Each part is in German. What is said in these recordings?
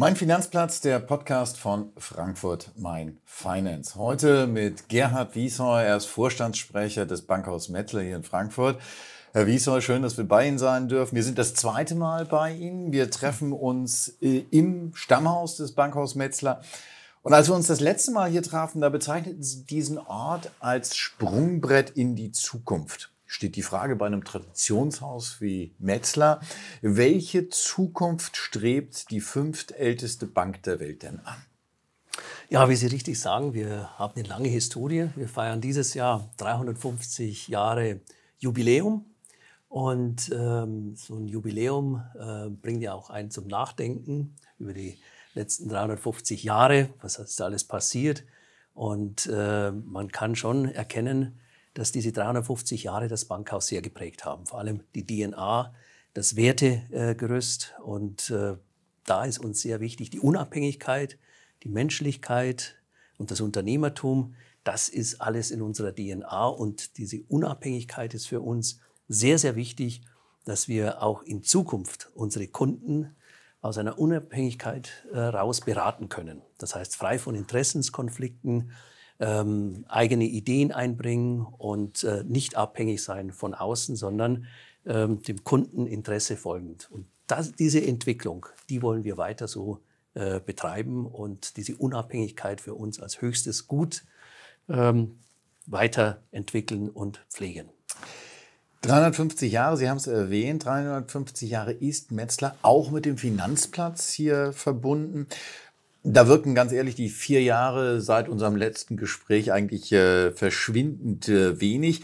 Mein Finanzplatz, der Podcast von Frankfurt Mein Finance. Heute mit Gerhard Wiesheuer, er ist Vorstandssprecher des Bankhaus Metzler hier in Frankfurt. Herr Wiesheuer, schön, dass wir bei Ihnen sein dürfen. Wir sind das zweite Mal bei Ihnen. Wir treffen uns äh, im Stammhaus des Bankhaus Metzler. Und als wir uns das letzte Mal hier trafen, da bezeichneten Sie diesen Ort als Sprungbrett in die Zukunft steht die Frage bei einem Traditionshaus wie Metzler, welche Zukunft strebt die fünftälteste Bank der Welt denn an? Ja, wie Sie richtig sagen, wir haben eine lange Historie. Wir feiern dieses Jahr 350 Jahre Jubiläum. Und ähm, so ein Jubiläum äh, bringt ja auch einen zum Nachdenken über die letzten 350 Jahre, was ist da alles passiert. Und äh, man kann schon erkennen, dass diese 350 Jahre das Bankhaus sehr geprägt haben. Vor allem die DNA, das Wertegerüst. Und äh, da ist uns sehr wichtig die Unabhängigkeit, die Menschlichkeit und das Unternehmertum. Das ist alles in unserer DNA und diese Unabhängigkeit ist für uns sehr, sehr wichtig, dass wir auch in Zukunft unsere Kunden aus einer Unabhängigkeit äh, raus beraten können. Das heißt, frei von Interessenskonflikten, ähm, eigene Ideen einbringen und äh, nicht abhängig sein von außen, sondern ähm, dem Kundeninteresse folgend. Und das, diese Entwicklung, die wollen wir weiter so äh, betreiben und diese Unabhängigkeit für uns als höchstes Gut ähm, weiterentwickeln und pflegen. 350 Jahre, Sie haben es erwähnt, 350 Jahre ist Metzler auch mit dem Finanzplatz hier verbunden. Da wirken ganz ehrlich die vier Jahre seit unserem letzten Gespräch eigentlich äh, verschwindend äh, wenig.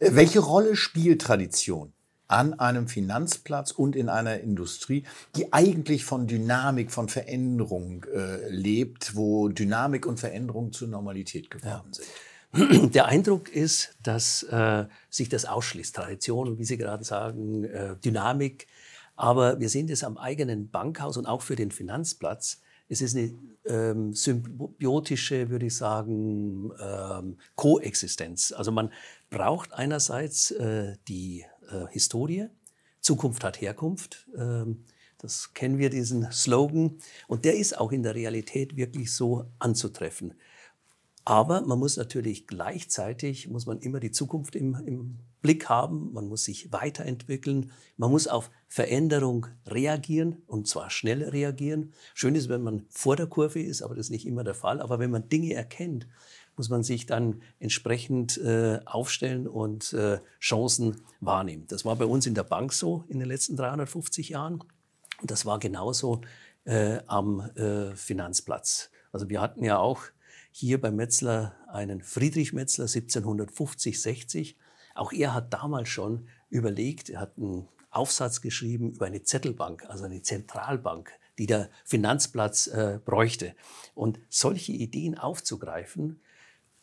Äh, welche Rolle spielt Tradition an einem Finanzplatz und in einer Industrie, die eigentlich von Dynamik, von Veränderung äh, lebt, wo Dynamik und Veränderung zur Normalität geworden ja. sind? Der Eindruck ist, dass äh, sich das ausschließt. Tradition, wie Sie gerade sagen, Dynamik. Aber wir sehen das am eigenen Bankhaus und auch für den Finanzplatz es ist eine ähm, symbiotische, würde ich sagen, ähm, Koexistenz. Also man braucht einerseits äh, die äh, Historie, Zukunft hat Herkunft. Ähm, das kennen wir, diesen Slogan. Und der ist auch in der Realität wirklich so anzutreffen. Aber man muss natürlich gleichzeitig, muss man immer die Zukunft im, im, Blick haben, man muss sich weiterentwickeln, man muss auf Veränderung reagieren und zwar schnell reagieren. Schön ist, wenn man vor der Kurve ist, aber das ist nicht immer der Fall. Aber wenn man Dinge erkennt, muss man sich dann entsprechend äh, aufstellen und äh, Chancen wahrnehmen. Das war bei uns in der Bank so in den letzten 350 Jahren und das war genauso äh, am äh, Finanzplatz. Also wir hatten ja auch hier bei Metzler einen Friedrich Metzler 1750, 60. Auch er hat damals schon überlegt, er hat einen Aufsatz geschrieben über eine Zettelbank, also eine Zentralbank, die der Finanzplatz äh, bräuchte. Und solche Ideen aufzugreifen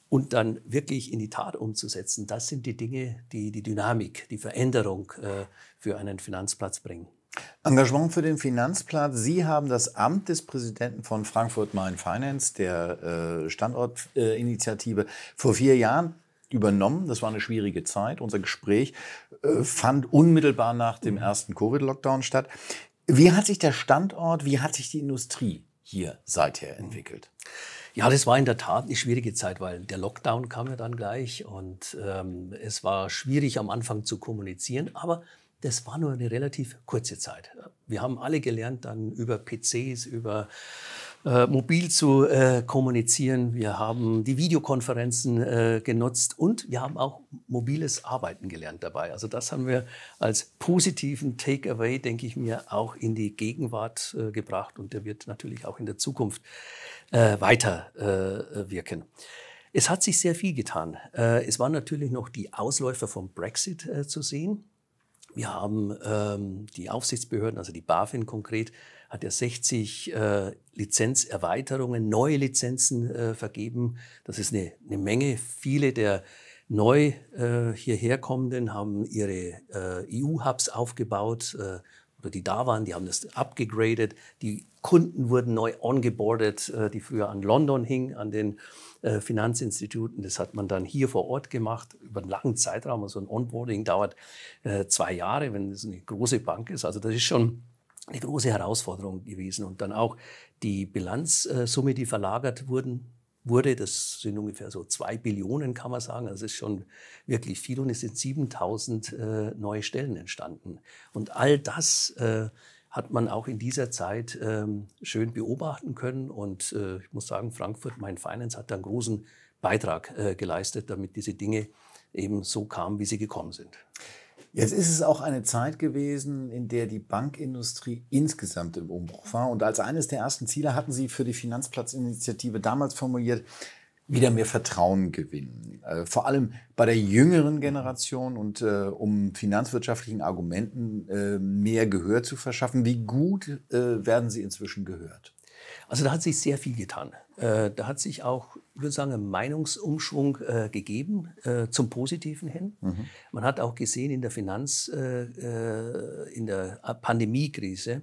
und dann wirklich in die Tat umzusetzen, das sind die Dinge, die die Dynamik, die Veränderung äh, für einen Finanzplatz bringen. Engagement für den Finanzplatz. Sie haben das Amt des Präsidenten von Frankfurt Main Finance, der äh, Standortinitiative, vor vier Jahren übernommen. Das war eine schwierige Zeit. Unser Gespräch äh, fand unmittelbar nach dem ersten Covid-Lockdown statt. Wie hat sich der Standort, wie hat sich die Industrie hier seither entwickelt? Ja, das war in der Tat eine schwierige Zeit, weil der Lockdown kam ja dann gleich und ähm, es war schwierig am Anfang zu kommunizieren, aber das war nur eine relativ kurze Zeit. Wir haben alle gelernt, dann über PCs, über äh, mobil zu äh, kommunizieren. Wir haben die Videokonferenzen äh, genutzt und wir haben auch mobiles Arbeiten gelernt dabei. Also das haben wir als positiven Takeaway, denke ich mir, auch in die Gegenwart äh, gebracht und der wird natürlich auch in der Zukunft äh, weiter äh, wirken. Es hat sich sehr viel getan. es waren natürlich noch die Ausläufer vom Brexit zu sehen. Wir haben ähm, die Aufsichtsbehörden, also die BaFin konkret, hat ja 60 äh, Lizenzerweiterungen, neue Lizenzen äh, vergeben. Das ist eine, eine, Menge. Viele der neu äh, hierher kommenden haben ihre äh, EU-Hubs aufgebaut, äh, oder die da waren, die haben das abgegradet. Die Kunden wurden neu ongeboardet, äh, die früher an London hingen, an den äh, Finanzinstituten. Das hat man dann hier vor Ort gemacht, über einen langen Zeitraum. Also ein Onboarding dauert äh, zwei Jahre, wenn es eine große Bank ist. Also das ist schon eine große Herausforderung gewesen. Und dann auch die Bilanzsumme, die verlagert wurden, wurde. Das sind ungefähr so zwei Billionen, kann man sagen. Das also ist schon wirklich viel und es sind 7000 äh, neue Stellen entstanden. Und all das äh, hat man auch in dieser Zeit ähm, schön beobachten können. Und äh, ich muss sagen, Frankfurt, mein Finance, hat da einen großen Beitrag äh, geleistet, damit diese Dinge eben so kamen, wie sie gekommen sind. Jetzt ist es auch eine Zeit gewesen, in der die Bankindustrie insgesamt im Umbruch war. Und als eines der ersten Ziele hatten Sie für die Finanzplatzinitiative damals formuliert, wieder mehr Vertrauen gewinnen. Äh, vor allem bei der jüngeren Generation und äh, um finanzwirtschaftlichen Argumenten äh, mehr Gehör zu verschaffen. Wie gut äh, werden sie inzwischen gehört? Also da hat sich sehr viel getan. Äh, da hat sich auch, ich würde sagen, ein Meinungsumschwung äh, gegeben äh, zum Positiven hin. Mhm. Man hat auch gesehen in der Finanz, in der Pandemiekrise,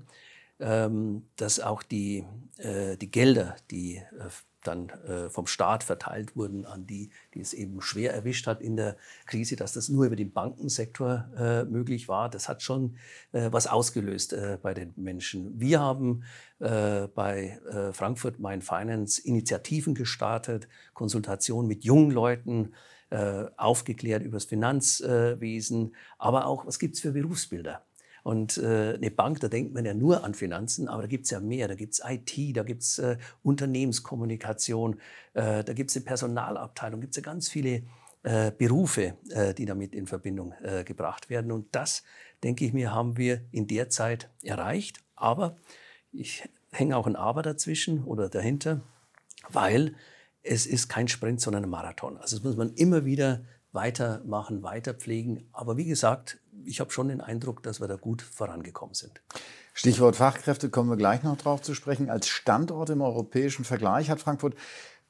ähm, dass auch die, äh, die Gelder, die äh, dann äh, vom Staat verteilt wurden an die, die es eben schwer erwischt hat in der Krise, dass das nur über den Bankensektor möglich war. Das hat schon was ausgelöst bei den Menschen. Wir haben bei Frankfurt Main Finance Initiativen gestartet, Konsultationen mit jungen Leuten, aufgeklärt über das Finanzwesen, aber auch, was gibt es für Berufsbilder? Und äh, eine Bank, da denkt man ja nur an Finanzen, aber da gibt es ja mehr. Da gibt es IT, da gibt es äh, Unternehmenskommunikation, äh, da gibt es eine Personalabteilung, gibt es ja ganz viele äh, Berufe, äh, die damit in Verbindung äh, gebracht werden. Und das, denke ich mir, haben wir in der Zeit erreicht. Aber ich hänge auch ein Aber dazwischen oder dahinter, weil es ist kein Sprint, sondern ein Marathon. Also das muss man immer wieder weitermachen, weiter pflegen. Aber wie gesagt, ich habe schon den Eindruck, dass wir da gut vorangekommen sind. Stichwort Fachkräfte kommen wir gleich noch drauf zu sprechen. Als Standort im europäischen Vergleich hat Frankfurt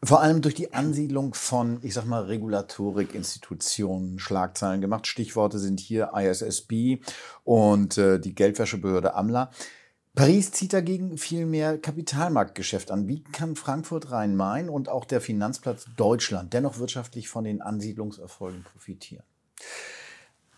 vor allem durch die Ansiedlung von, ich sag mal, Regulatorik, Institutionen, Schlagzeilen gemacht. Stichworte sind hier ISSB und äh, die Geldwäschebehörde AMLA. Paris zieht dagegen viel mehr Kapitalmarktgeschäft an. Wie kann Frankfurt Rhein-Main und auch der Finanzplatz Deutschland dennoch wirtschaftlich von den Ansiedlungserfolgen profitieren?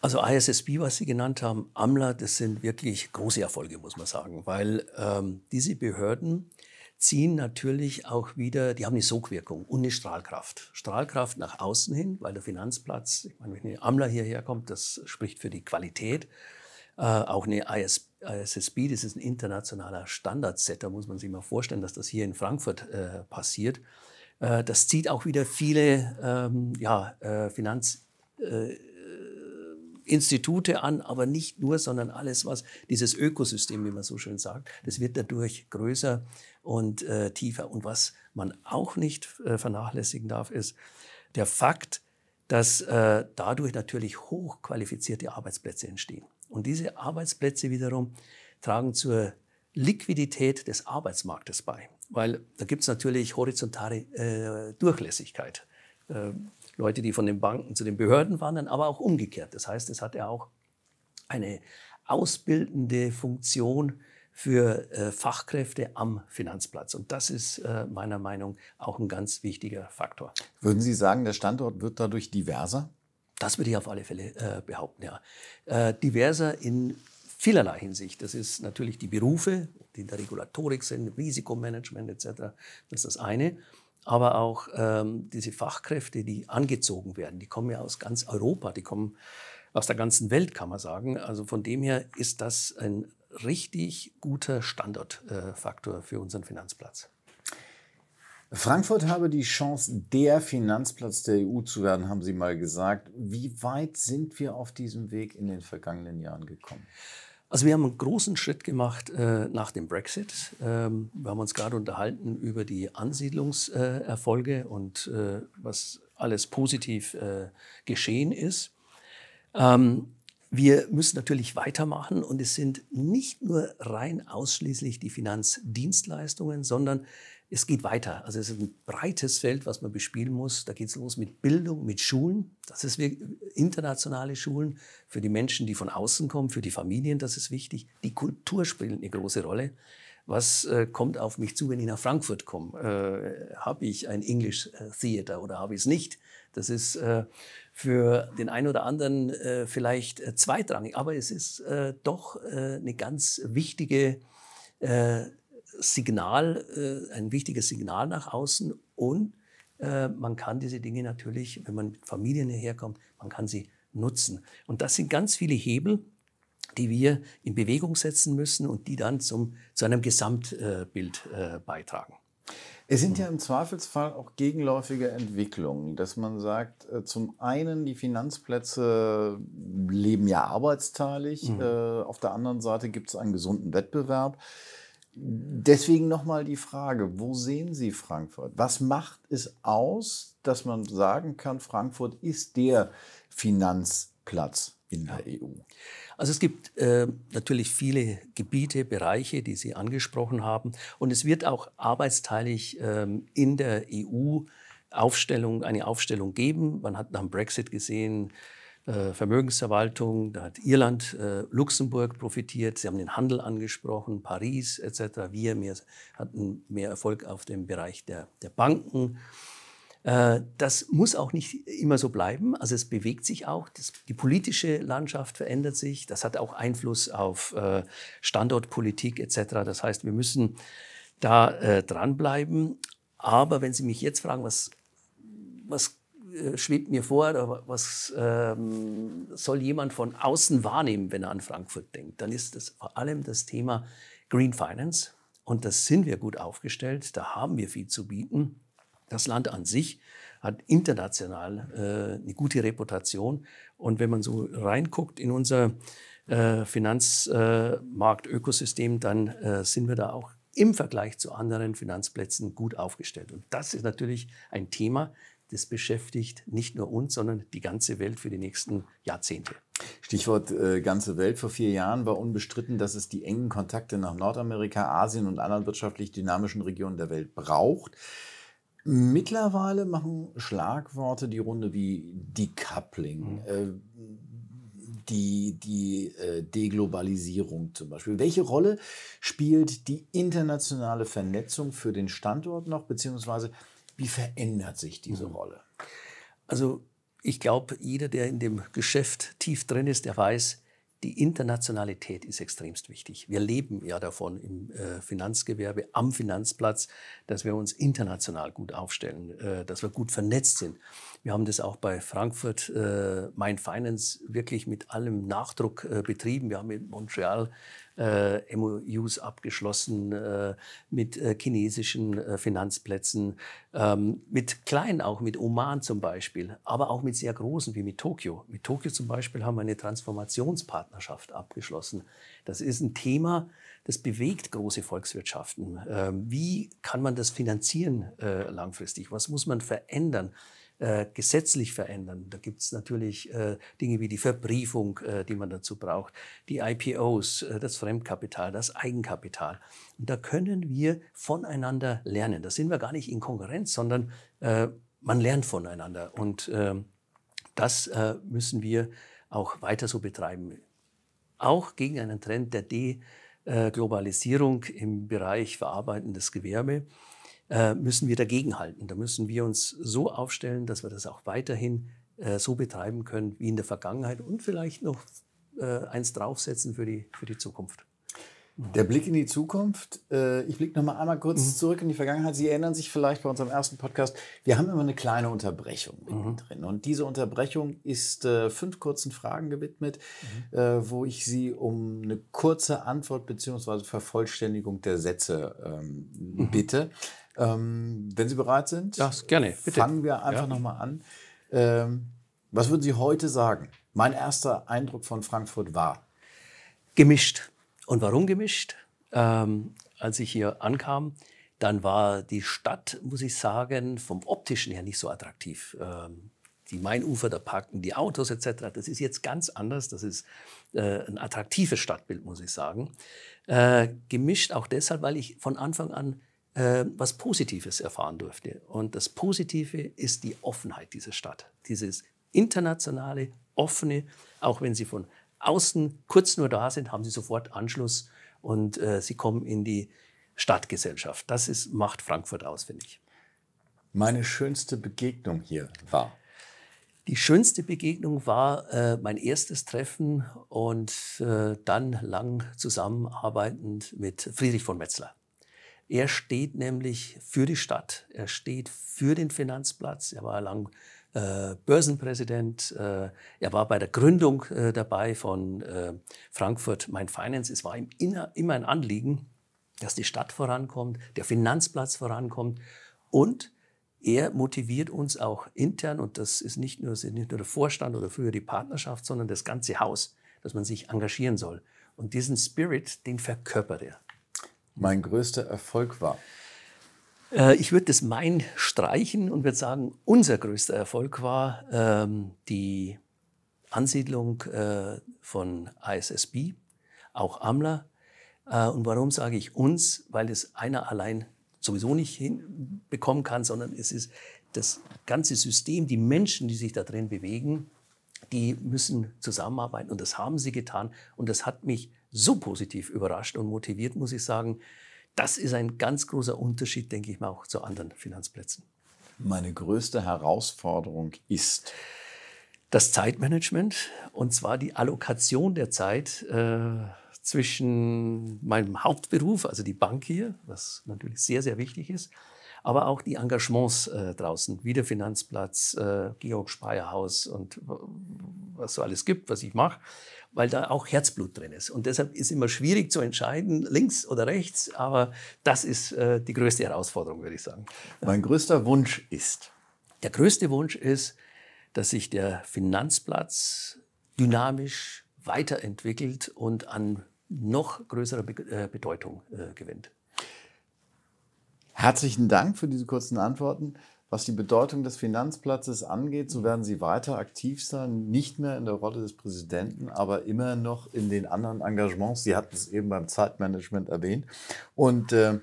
Also ISSB, was Sie genannt haben, AMLA, das sind wirklich große Erfolge, muss man sagen, weil ähm, diese Behörden ziehen natürlich auch wieder, die haben eine Sogwirkung und eine Strahlkraft. Strahlkraft nach außen hin, weil der Finanzplatz, ich meine, wenn eine AMLA hierher kommt, das spricht für die Qualität. Äh, auch eine IS, ISSB, das ist ein internationaler Standardsetter, muss man sich mal vorstellen, dass das hier in Frankfurt äh, passiert. Äh, das zieht auch wieder viele ähm, ja, äh, Finanz Äh, Institute an, aber nicht nur, sondern alles, was dieses Ökosystem, wie man so schön sagt, das wird dadurch größer und äh, tiefer. Und was man auch nicht äh, vernachlässigen darf, ist der Fakt, dass äh, dadurch natürlich hochqualifizierte Arbeitsplätze entstehen. Und diese Arbeitsplätze wiederum tragen zur Liquidität des Arbeitsmarktes bei, weil da gibt es natürlich horizontale äh, Durchlässigkeit ähm, Leute, die von den Banken zu den Behörden wandern, aber auch umgekehrt. Das heißt, es hat ja auch eine ausbildende Funktion für äh, Fachkräfte am Finanzplatz. Und das ist äh, meiner Meinung nach auch ein ganz wichtiger Faktor. Würden Sie sagen, der Standort wird dadurch diverser? Das würde ich auf alle Fälle äh, behaupten, ja. Äh, diverser in vielerlei Hinsicht. Das ist natürlich die Berufe, die in der Regulatorik sind, Risikomanagement etc. Das ist das eine aber auch ähm, diese Fachkräfte, die angezogen werden, die kommen ja aus ganz Europa, die kommen aus der ganzen Welt, kann man sagen. Also von dem her ist das ein richtig guter Standortfaktor äh, für unseren Finanzplatz. Frankfurt habe die Chance, der Finanzplatz der EU zu werden, haben Sie mal gesagt. Wie weit sind wir auf diesem Weg in den vergangenen Jahren gekommen? Also wir haben einen großen Schritt gemacht äh, nach dem Brexit. Ähm, wir haben uns gerade unterhalten über die Ansiedlungserfolge äh, und äh, was alles positiv äh, geschehen ist. Ähm, wir müssen natürlich weitermachen und es sind nicht nur rein ausschließlich die Finanzdienstleistungen, sondern es geht weiter. Also es ist ein breites Feld, was man bespielen muss. Da geht es los mit Bildung, mit Schulen. Das ist internationale Schulen für die Menschen, die von außen kommen, für die Familien, das ist wichtig. Die Kultur spielt eine große Rolle. Was äh, kommt auf mich zu, wenn ich nach Frankfurt komme? Äh, habe ich ein English äh, Theater oder habe ich es nicht? Das ist äh, für den einen oder anderen äh, vielleicht äh, zweitrangig, aber es ist doch eine ganz wichtige Signal, äh, ein wichtiges Signal nach außen und äh, man kann diese Dinge natürlich, wenn man mit Familien herkommt, man kann sie nutzen. Und das sind ganz viele Hebel, die wir in Bewegung setzen müssen und die dann zum, zu einem Gesamtbild äh, beitragen. Es sind ja im Zweifelsfall auch gegenläufige Entwicklungen, dass man sagt, äh, zum einen die Finanzplätze leben ja arbeitsteilig, mhm. Äh, auf der anderen Seite gibt es einen gesunden Wettbewerb. Deswegen nochmal die Frage, wo sehen Sie Frankfurt? Was macht es aus, dass man sagen kann, Frankfurt ist der Finanzplatz in der ja. EU? Also es gibt äh, natürlich viele Gebiete, Bereiche, die Sie angesprochen haben. Und es wird auch arbeitsteilig äh, in der EU Aufstellung, eine Aufstellung geben. Man hat nach dem Brexit gesehen, äh, Vermögensverwaltung, da hat Irland, äh, Luxemburg profitiert, Sie haben den Handel angesprochen, Paris etc. Wir mehr, hatten mehr Erfolg auf dem Bereich der, der Banken. Äh, das muss auch nicht immer so bleiben. Also es bewegt sich auch. Das, die politische Landschaft verändert sich. Das hat auch Einfluss auf Standortpolitik etc. Das heißt, wir müssen da dranbleiben. Aber wenn Sie mich jetzt fragen, was, was äh, schwebt mir vor, was ähm, soll jemand von außen wahrnehmen, wenn er an Frankfurt denkt? Dann ist das vor allem das Thema Green Finance. Und das sind wir gut aufgestellt, da haben wir viel zu bieten. Das Land an sich hat international äh, eine gute Reputation. Und wenn man so reinguckt in unser äh, Finanzmarktökosystem, dann äh, sind wir da auch im Vergleich zu anderen Finanzplätzen gut aufgestellt. Und das ist natürlich ein Thema, das beschäftigt nicht nur uns, sondern die ganze Welt für die nächsten Jahrzehnte. Stichwort äh, ganze Welt. Vor vier Jahren war unbestritten, dass es die engen Kontakte nach Nordamerika, Asien und anderen wirtschaftlich dynamischen Regionen der Welt braucht. Mittlerweile machen Schlagworte die Runde wie Decoupling, mhm. äh, die, die äh, Deglobalisierung zum Beispiel. Welche Rolle spielt die internationale Vernetzung für den Standort noch, beziehungsweise wie verändert sich diese mhm. Rolle? Also ich glaube, jeder, der in dem Geschäft tief drin ist, der weiß, die Internationalität ist extremst wichtig. Wir leben ja davon im äh, Finanzgewerbe, am Finanzplatz, dass wir uns international gut aufstellen, äh, dass wir gut vernetzt sind. Wir haben das auch bei Frankfurt äh, Main Finance wirklich mit allem Nachdruck äh, betrieben. Wir haben in Montreal äh, MOUs abgeschlossen äh, mit äh, chinesischen äh, Finanzplätzen, ähm, mit kleinen auch, mit Oman zum Beispiel, aber auch mit sehr großen wie mit Tokio. Mit Tokio zum Beispiel haben wir eine Transformationspartnerschaft abgeschlossen. Das ist ein Thema, das bewegt große Volkswirtschaften. Ähm, wie kann man das finanzieren äh, langfristig? Was muss man verändern? äh, gesetzlich verändern. Da gibt es natürlich äh, Dinge wie die Verbriefung, äh, die man dazu braucht, die IPOs, äh, das Fremdkapital, das Eigenkapital. Und da können wir voneinander lernen. Da sind wir gar nicht in Konkurrenz, sondern äh, man lernt voneinander. Und ähm, das äh, müssen wir auch weiter so betreiben. Auch gegen einen Trend der De- Globalisierung im Bereich verarbeitendes Gewerbe. Äh, müssen wir dagegenhalten. Da müssen wir uns so aufstellen, dass wir das auch weiterhin äh, so betreiben können wie in der Vergangenheit und vielleicht noch äh, eins draufsetzen für die, für die Zukunft. Der Blick in die Zukunft. Ich blicke noch mal einmal kurz mhm. zurück in die Vergangenheit. Sie erinnern sich vielleicht bei unserem ersten Podcast, wir haben immer eine kleine Unterbrechung mhm. drin. Und diese Unterbrechung ist fünf kurzen Fragen gewidmet, mhm. wo ich Sie um eine kurze Antwort bzw. Vervollständigung der Sätze ähm, mhm. bitte. Ähm, wenn Sie bereit sind, ja, gerne. Bitte. fangen wir einfach ja. nochmal an. Ähm, was würden Sie heute sagen? Mein erster Eindruck von Frankfurt war? Gemischt. Und warum gemischt? Ähm, als ich hier ankam, dann war die Stadt, muss ich sagen, vom optischen her nicht so attraktiv. Ähm, die Mainufer, da parken die Autos etc. Das ist jetzt ganz anders. Das ist äh, ein attraktives Stadtbild, muss ich sagen. Äh, gemischt auch deshalb, weil ich von Anfang an äh, was Positives erfahren durfte. Und das Positive ist die Offenheit dieser Stadt. Dieses internationale, offene, auch wenn sie von außen kurz nur da sind, haben sie sofort Anschluss und äh, sie kommen in die Stadtgesellschaft. Das ist, macht Frankfurt aus, finde ich. Meine schönste Begegnung hier war. Die schönste Begegnung war äh, mein erstes Treffen und äh, dann lang zusammenarbeitend mit Friedrich von Metzler. Er steht nämlich für die Stadt, er steht für den Finanzplatz, er war lang äh, Börsenpräsident, äh, er war bei der Gründung äh, dabei von äh, Frankfurt Main Finance. Es war ihm inner, immer ein Anliegen, dass die Stadt vorankommt, der Finanzplatz vorankommt und er motiviert uns auch intern und das ist nicht nur, ist nicht nur der Vorstand oder früher die Partnerschaft, sondern das ganze Haus, dass man sich engagieren soll. Und diesen Spirit, den verkörpert er mein größter Erfolg war? Äh, ich würde das mein streichen und würde sagen, unser größter Erfolg war ähm, die Ansiedlung äh, von ISSB, auch AMLA. Äh, und warum sage ich uns? Weil das einer allein sowieso nicht hinbekommen kann, sondern es ist das ganze System, die Menschen, die sich da drin bewegen, die müssen zusammenarbeiten und das haben sie getan und das hat mich so positiv überrascht und motiviert, muss ich sagen. Das ist ein ganz großer Unterschied, denke ich mal, auch zu anderen Finanzplätzen. Meine größte Herausforderung ist das Zeitmanagement und zwar die Allokation der Zeit äh, zwischen meinem Hauptberuf, also die Bank hier, was natürlich sehr, sehr wichtig ist, aber auch die Engagements äh, draußen, wie der Finanzplatz, äh, Georg Speyerhaus und was so alles gibt, was ich mache, weil da auch Herzblut drin ist. Und deshalb ist immer schwierig zu entscheiden, links oder rechts, aber das ist äh, die größte Herausforderung, würde ich sagen. Mein größter Wunsch ist? Der größte Wunsch ist, dass sich der Finanzplatz dynamisch weiterentwickelt und an noch größerer Be äh, Bedeutung äh, gewinnt. Herzlichen Dank für diese kurzen Antworten. Was die Bedeutung des Finanzplatzes angeht, so werden Sie weiter aktiv sein, nicht mehr in der Rolle des Präsidenten, aber immer noch in den anderen Engagements. Sie hatten es eben beim Zeitmanagement erwähnt. Und äh,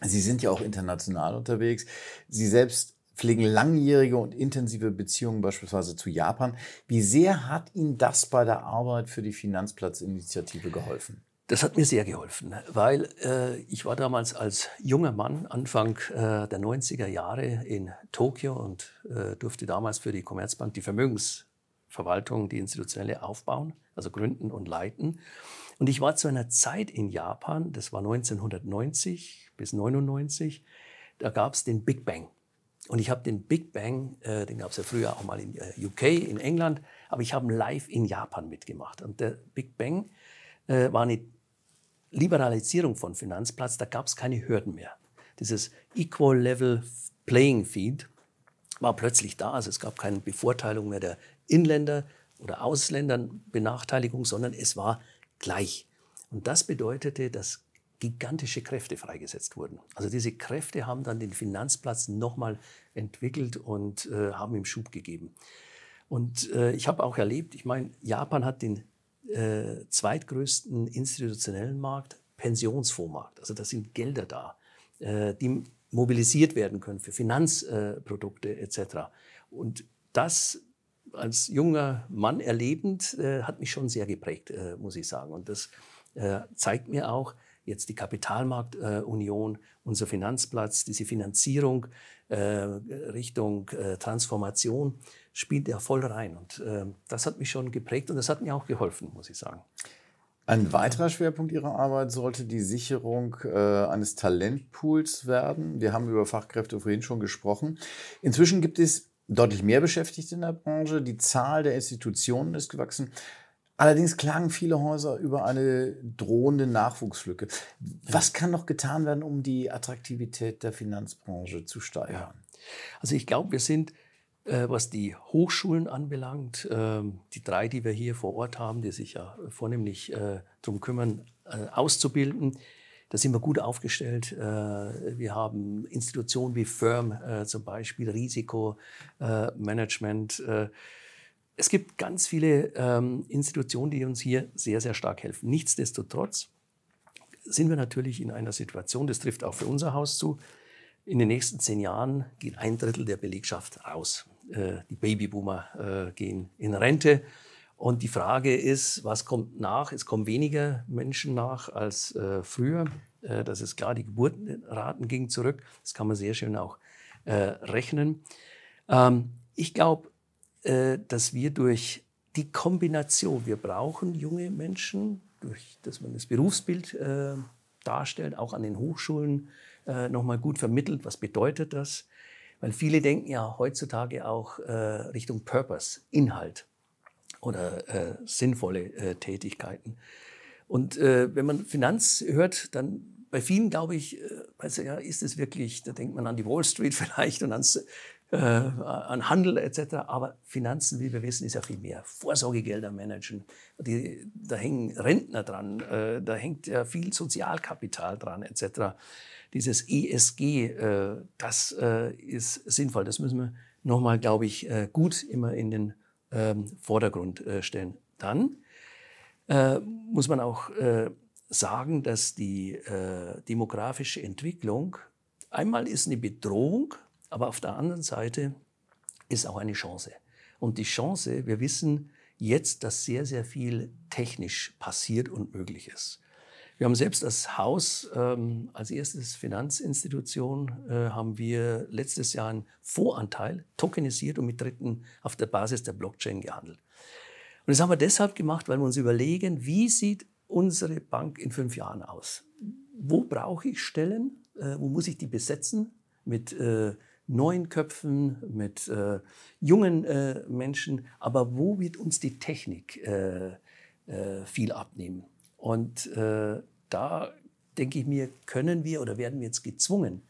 Sie sind ja auch international unterwegs. Sie selbst pflegen langjährige und intensive Beziehungen beispielsweise zu Japan. Wie sehr hat Ihnen das bei der Arbeit für die Finanzplatzinitiative geholfen? Das hat mir sehr geholfen, weil äh, ich war damals als junger Mann Anfang äh, der 90er Jahre in Tokio und äh, durfte damals für die Commerzbank die Vermögensverwaltung, die institutionelle aufbauen, also gründen und leiten. Und ich war zu einer Zeit in Japan, das war 1990 bis 99, da gab es den Big Bang. Und ich habe den Big Bang, äh, den gab es ja früher auch mal in äh, UK, in England, aber ich habe live in Japan mitgemacht. Und der Big Bang äh, war eine Liberalisierung von Finanzplatz, da gab es keine Hürden mehr. Dieses Equal Level Playing Feed war plötzlich da. Also es gab keine Bevorteilung mehr der Inländer oder Ausländern, Benachteiligung, sondern es war gleich. Und das bedeutete, dass gigantische Kräfte freigesetzt wurden. Also diese Kräfte haben dann den Finanzplatz nochmal entwickelt und äh, haben ihm Schub gegeben. Und äh, ich habe auch erlebt, ich meine, Japan hat den äh, zweitgrößten institutionellen Markt, Pensionsfondsmarkt. Also da sind Gelder da, äh, die mobilisiert werden können für Finanzprodukte äh, etc. Und das als junger Mann erlebend äh, hat mich schon sehr geprägt, äh, muss ich sagen. Und das zeigt mir auch, jetzt die Kapitalmarktunion, unser Finanzplatz, diese Finanzierung äh, Richtung äh, Transformation spielt er voll rein. Und ähm, das hat mich schon geprägt und das hat mir auch geholfen, muss ich sagen. Ein weiterer Schwerpunkt Ihrer Arbeit sollte die Sicherung äh, eines Talentpools werden. Wir haben über Fachkräfte vorhin schon gesprochen. Inzwischen gibt es deutlich mehr Beschäftigte in der Branche. Die Zahl der Institutionen ist gewachsen. Allerdings klagen viele Häuser über eine drohende Nachwuchslücke. Was kann noch getan werden, um die Attraktivität der Finanzbranche zu steigern? Ja. Also ich glaube, wir sind, äh, was die Hochschulen anbelangt, äh, die drei, die wir hier vor Ort haben, die sich ja vornehmlich äh, darum kümmern, äh, auszubilden, da sind wir gut aufgestellt. Äh, wir haben Institutionen wie Firm äh, zum Beispiel, Risikomanagement. Es gibt ganz viele ähm, Institutionen, die uns hier sehr, sehr stark helfen. Nichtsdestotrotz sind wir natürlich in einer Situation, das trifft auch für unser Haus zu, in den nächsten zehn Jahren geht ein Drittel der Belegschaft raus. Äh, die Babyboomer äh, gehen in Rente. Und die Frage ist, was kommt nach? Es kommen weniger Menschen nach als äh, früher. Äh, das ist klar, die Geburtenraten gingen zurück. Das kann man sehr schön auch äh, rechnen. Ähm, ich glaube, äh, dass wir durch die Kombination, wir brauchen junge Menschen, durch, dass man das Berufsbild äh, darstellt, auch an den Hochschulen äh, nochmal gut vermittelt, was bedeutet das? Weil viele denken ja heutzutage auch äh, Richtung Purpose, Inhalt oder äh, sinnvolle äh, Tätigkeiten. Und äh, wenn man Finanz hört, dann bei vielen glaube ich, also, ja, ist es wirklich, da denkt man an die Wall Street vielleicht und ans äh, an Handel etc. Aber Finanzen, wie wir wissen, ist ja viel mehr. Vorsorgegelder managen, die, da hängen Rentner dran, äh, da hängt ja viel Sozialkapital dran etc. Dieses ESG, äh, das äh, ist sinnvoll. Das müssen wir nochmal, glaube ich, äh, gut immer in den ähm, Vordergrund äh, stellen. Dann muss man auch sagen, dass die demografische Entwicklung einmal ist eine Bedrohung, aber auf der anderen Seite ist auch eine Chance. Und die Chance, wir wissen jetzt, dass sehr, sehr viel technisch passiert und möglich ist. Wir haben selbst als Haus, ähm, als erstes Finanzinstitution, äh, haben wir letztes Jahr einen Voranteil tokenisiert und mit Dritten auf der Basis der Blockchain gehandelt. Und das haben wir deshalb gemacht, weil wir uns überlegen, wie sieht unsere Bank in fünf Jahren aus? Wo brauche ich Stellen? Äh, wo muss ich die besetzen? Mit äh, neuen Köpfen, mit äh, jungen äh, Menschen. Aber wo wird uns die Technik äh, äh viel abnehmen? Und äh, da denke ich mir, können wir oder werden wir jetzt gezwungen,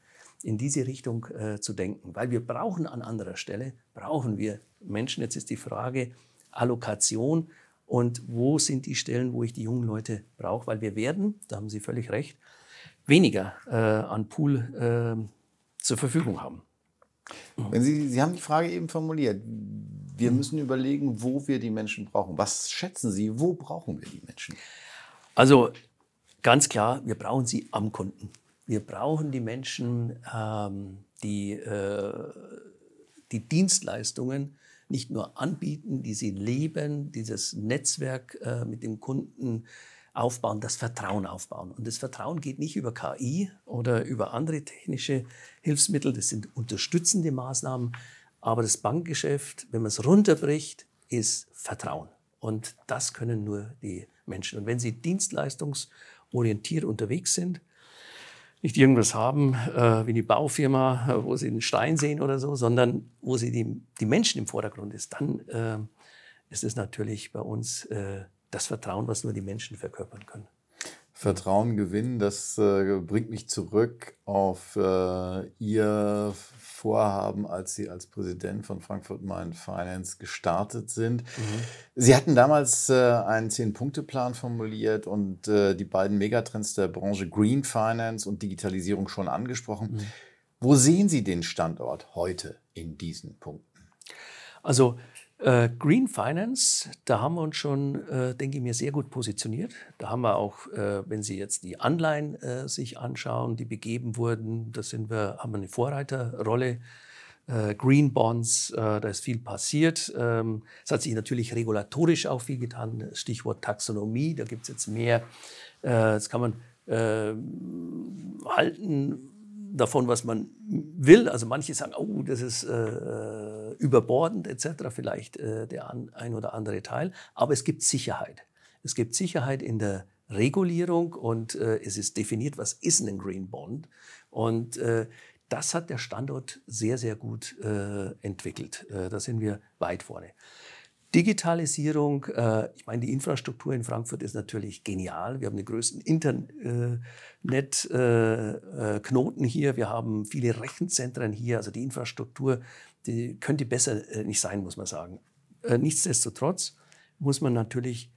in diese Richtung äh, zu denken, weil wir brauchen an anderer Stelle, brauchen wir Menschen. Jetzt ist die Frage Allokation und wo sind die Stellen, wo ich die jungen Leute brauche, weil wir werden, da haben Sie völlig recht, weniger äh, an Pool äh, zur Verfügung haben. Wenn Sie, Sie haben die Frage eben formuliert. Wir mhm. müssen überlegen, wo wir die Menschen brauchen. Was schätzen Sie, wo brauchen wir die Menschen? Also ganz klar, wir brauchen sie am Kunden. Wir brauchen die Menschen, ähm, die äh, die Dienstleistungen nicht nur anbieten, die sie leben, dieses Netzwerk äh, mit dem Kunden aufbauen, das Vertrauen aufbauen. Und das Vertrauen geht nicht über KI oder über andere technische Hilfsmittel, das sind unterstützende Maßnahmen, aber das Bankgeschäft, wenn man es runterbricht, ist Vertrauen. Und das können nur die Menschen. Und wenn sie dienstleistungsorientiert unterwegs sind, nicht irgendwas haben äh, wie eine Baufirma, äh, wo sie einen Stein sehen oder so, sondern wo sie die, die Menschen im Vordergrund ist, dann äh, ist es natürlich bei uns äh, das Vertrauen, was nur die Menschen verkörpern können. Vertrauen gewinnen, das äh, bringt mich zurück auf äh, Ihr Vorhaben, als Sie als Präsident von Frankfurt Main Finance gestartet sind. Mhm. Sie hatten damals äh, einen Zehn-Punkte-Plan formuliert und äh, die beiden Megatrends der Branche Green Finance und Digitalisierung schon angesprochen. Mhm. Wo sehen Sie den Standort heute in diesen Punkten? Also äh, Green Finance, da haben wir uns schon, äh, denke ich mir, sehr gut positioniert. Da haben wir auch, äh, wenn Sie jetzt die Anleihen äh, sich anschauen, die begeben wurden, da sind wir, haben wir eine Vorreiterrolle. Äh, Green Bonds, äh, da ist viel passiert. Ähm, es hat sich natürlich regulatorisch auch viel getan. Stichwort Taxonomie, da gibt es jetzt mehr. Das kann man ähm, halten, davon, was man will. Also manche sagen, oh, das ist äh, äh überbordend etc., vielleicht äh, der an, ein oder andere Teil. Aber es gibt Sicherheit. Es gibt Sicherheit in der Regulierung und äh, es ist definiert, was ist ein Green Bond. Und äh, das hat der Standort sehr, sehr gut äh, entwickelt. Äh, da sind wir weit vorne. Digitalisierung, äh, ich meine, die Infrastruktur in Frankfurt ist natürlich genial. Wir haben den größten Internetknoten äh, äh, äh, hier, wir haben viele Rechenzentren hier, also die Infrastruktur, die könnte besser äh, nicht sein, muss man sagen. Äh, nichtsdestotrotz muss man natürlich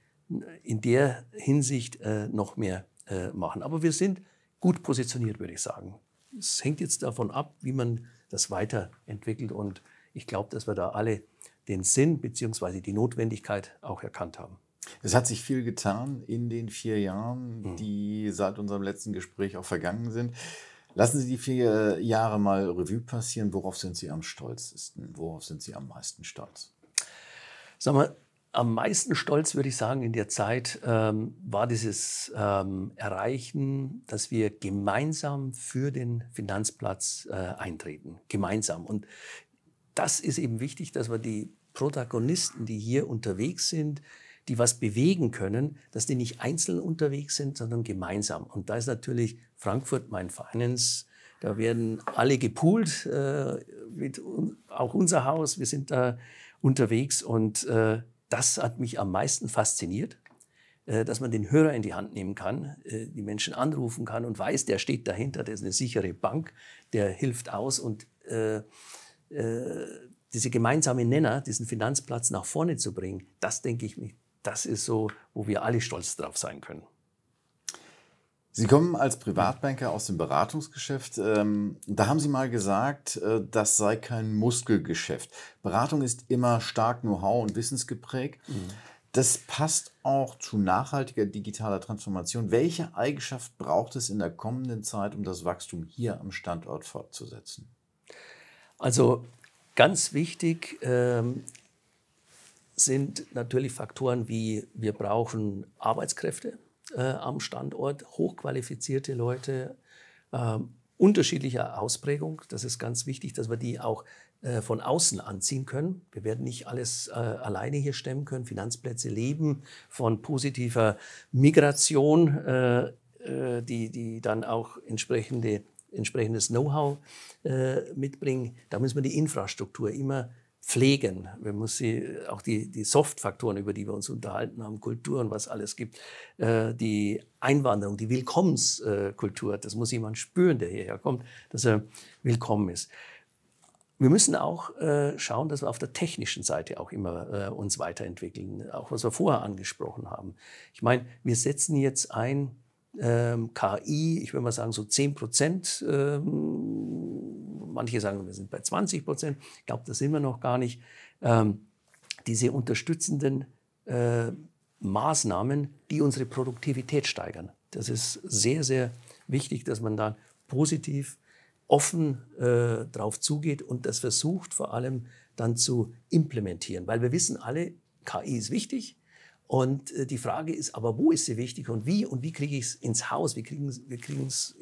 in der Hinsicht noch mehr machen. Aber wir sind gut positioniert, würde ich sagen. Es hängt jetzt davon ab, wie man das weiterentwickelt und ich glaube, dass wir da alle den Sinn bzw. die Notwendigkeit auch erkannt haben. Es hat sich viel getan in den vier Jahren, mhm. die seit unserem letzten Gespräch auch vergangen sind. Lassen Sie die vier Jahre mal Revue passieren. Worauf sind Sie am stolzesten? Worauf sind Sie am meisten stolz? Sag mal, am meisten stolz würde ich sagen, in der Zeit ähm, war dieses ähm, Erreichen, dass wir gemeinsam für den Finanzplatz äh, eintreten. Gemeinsam. Und das ist eben wichtig, dass wir die Protagonisten, die hier unterwegs sind, die was bewegen können, dass die nicht einzeln unterwegs sind, sondern gemeinsam. Und da ist natürlich Frankfurt mein Finance. Da werden alle gepoolt, äh, mit, auch unser Haus. Wir sind da unterwegs und äh, das hat mich am meisten fasziniert, äh, dass man den Hörer in die Hand nehmen kann, äh, die Menschen anrufen kann und weiß, der steht dahinter, der ist eine sichere Bank, der hilft aus und äh, äh, diese gemeinsame Nenner, diesen Finanzplatz nach vorne zu bringen, das denke ich, das ist so, wo wir alle stolz drauf sein können. Sie kommen als Privatbanker aus dem Beratungsgeschäft. Ähm, da haben Sie mal gesagt, äh, das sei kein Muskelgeschäft. Beratung ist immer stark Know-how und Wissensgeprägt. Mhm. Das passt auch zu nachhaltiger digitaler Transformation. Welche Eigenschaft braucht es in der kommenden Zeit, um das Wachstum hier am Standort fortzusetzen? Also ganz wichtig ähm, sind natürlich Faktoren wie wir brauchen Arbeitskräfte äh, am Standort, hochqualifizierte Leute äh, unterschiedlicher Ausprägung. Das ist ganz wichtig, dass wir die auch äh, von außen anziehen können. Wir werden nicht alles äh, alleine hier stemmen können. Finanzplätze leben von positiver Migration, äh, äh, die, die dann auch entsprechende entsprechendes Know-how äh, mitbringen. Da muss man die Infrastruktur immer pflegen. Man muss sie, äh, auch die, die Soft-Faktoren, über die wir uns unterhalten haben, Kultur und was alles gibt, äh, die Einwanderung, die Willkommenskultur, das muss jemand spüren, der hierher kommt, dass er willkommen ist. Wir müssen auch äh, schauen, dass wir auf der technischen Seite auch immer äh, uns weiterentwickeln, auch was wir vorher angesprochen haben. Ich meine, wir setzen jetzt ein ähm, KI, ich würde mal sagen so 10 Prozent, ähm, manche sagen, wir sind bei 20 Prozent, ich glaube, das sind wir noch gar nicht, ähm, diese unterstützenden äh, Maßnahmen, die unsere Produktivität steigern. Das ist sehr, sehr wichtig, dass man da positiv, offen äh, drauf zugeht und das versucht vor allem dann zu implementieren, weil wir wissen alle, KI ist wichtig, und äh, die Frage ist aber, wo ist sie wichtig und wie? Und wie kriege ich es ins Haus? Wie kriegen wir kriegen es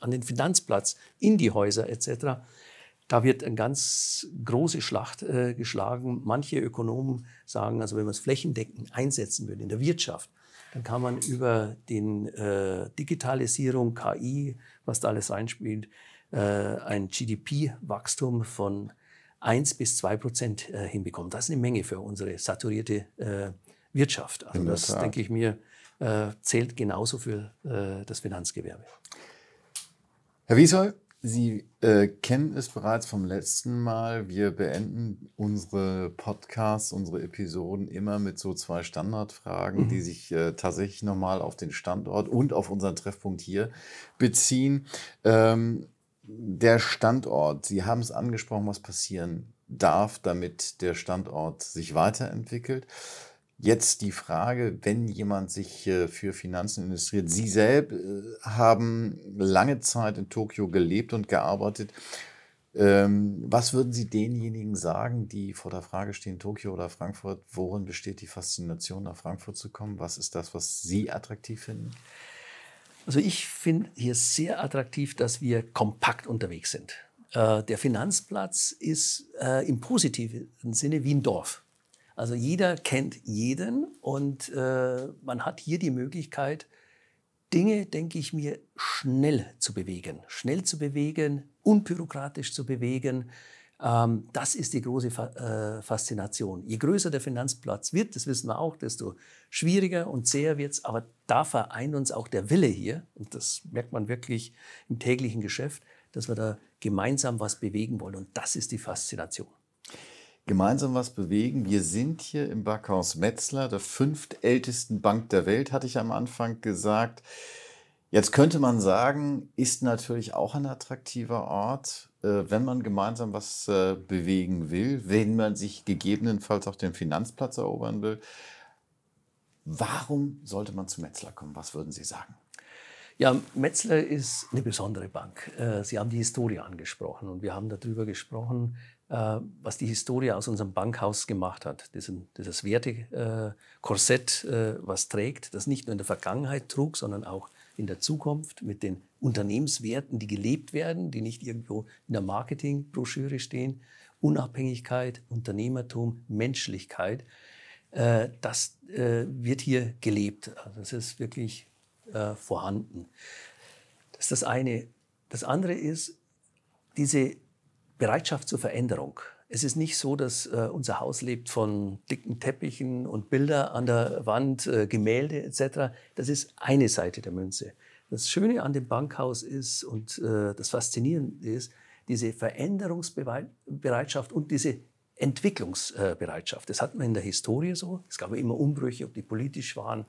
an den Finanzplatz, in die Häuser etc.? Da wird eine ganz große Schlacht äh, geschlagen. Manche Ökonomen sagen, also wenn man es flächendeckend einsetzen würde in der Wirtschaft, dann kann man über den äh, Digitalisierung, KI, was da alles reinspielt, äh, ein GDP-Wachstum von 1 bis 2 Prozent äh, hinbekommen. Das ist eine Menge für unsere saturierte äh, Wirtschaft. Also das, Tat. denke ich mir, äh, zählt genauso für äh, das Finanzgewerbe. Herr Wiesoy, Sie äh, kennen es bereits vom letzten Mal. Wir beenden unsere Podcasts, unsere Episoden immer mit so zwei Standardfragen, mhm. die sich äh, tatsächlich nochmal auf den Standort und auf unseren Treffpunkt hier beziehen. Ähm, der Standort, Sie haben es angesprochen, was passieren darf, damit der Standort sich weiterentwickelt. Jetzt die Frage, wenn jemand sich für Finanzen interessiert. Sie selbst äh, haben lange Zeit in Tokio gelebt und gearbeitet. Ähm, was würden Sie denjenigen sagen, die vor der Frage stehen, Tokio oder Frankfurt, worin besteht die Faszination, nach Frankfurt zu kommen? Was ist das, was Sie attraktiv finden? Also ich finde hier sehr attraktiv, dass wir kompakt unterwegs sind. Äh, der Finanzplatz ist äh, im positiven Sinne wie ein Dorf. Also jeder kennt jeden und äh, man hat hier die Möglichkeit, Dinge, denke ich mir, schnell zu bewegen. Schnell zu bewegen, unbürokratisch zu bewegen. Ähm, das ist die große Fa äh, Faszination. Je größer der Finanzplatz wird, das wissen wir auch, desto schwieriger und zäher wird es. Aber da vereint uns auch der Wille hier, und das merkt man wirklich im täglichen Geschäft, dass wir da gemeinsam was bewegen wollen. Und das ist die Faszination gemeinsam was bewegen. Wir sind hier im Backhaus Metzler, der fünftältesten Bank der Welt, hatte ich am Anfang gesagt. Jetzt könnte man sagen, ist natürlich auch ein attraktiver Ort, äh, wenn man gemeinsam was äh, bewegen will, wenn man sich gegebenenfalls auch den Finanzplatz erobern will. Warum sollte man zu Metzler kommen? Was würden Sie sagen? Ja, Metzler ist eine besondere Bank. Äh, Sie haben die Historie angesprochen und wir haben darüber gesprochen, äh, was die Historie aus unserem Bankhaus gemacht hat. Diesen, dieses Wertekorsett, äh, äh, was trägt, das nicht nur in der Vergangenheit trug, sondern auch in der Zukunft mit den Unternehmenswerten, die gelebt werden, die nicht irgendwo in der Marketingbroschüre stehen. Unabhängigkeit, Unternehmertum, Menschlichkeit, das wird hier gelebt. Also das ist wirklich vorhanden. Das ist das eine. Das andere ist, diese Bereitschaft zur Veränderung. Es ist nicht so, dass äh, unser Haus lebt von dicken Teppichen und Bilder an der Wand, äh, Gemälde etc. Das ist eine Seite der Münze. Das Schöne an dem Bankhaus ist und äh, das Faszinierende ist, diese Veränderungsbereitschaft und diese Entwicklungsbereitschaft. Das hat man in der Historie so. Es gab immer Umbrüche, ob die politisch waren.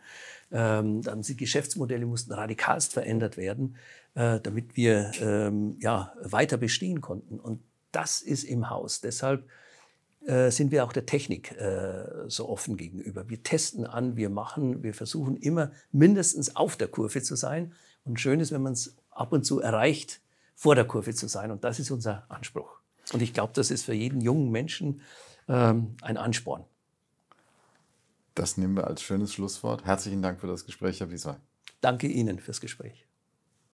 Ähm, dann die Geschäftsmodelle mussten radikalst verändert werden, äh, damit wir ähm, ja, weiter bestehen konnten. Und das ist im Haus. Deshalb äh, sind wir auch der Technik äh, so offen gegenüber. Wir testen an, wir machen, wir versuchen immer mindestens auf der Kurve zu sein. Und schön ist, wenn man es ab und zu erreicht, vor der Kurve zu sein. Und das ist unser Anspruch. Und ich glaube, das ist für jeden jungen Menschen ähm, ein Ansporn. Das nehmen wir als schönes Schlusswort. Herzlichen Dank für das Gespräch, Herr Wieser. Danke Ihnen fürs Gespräch.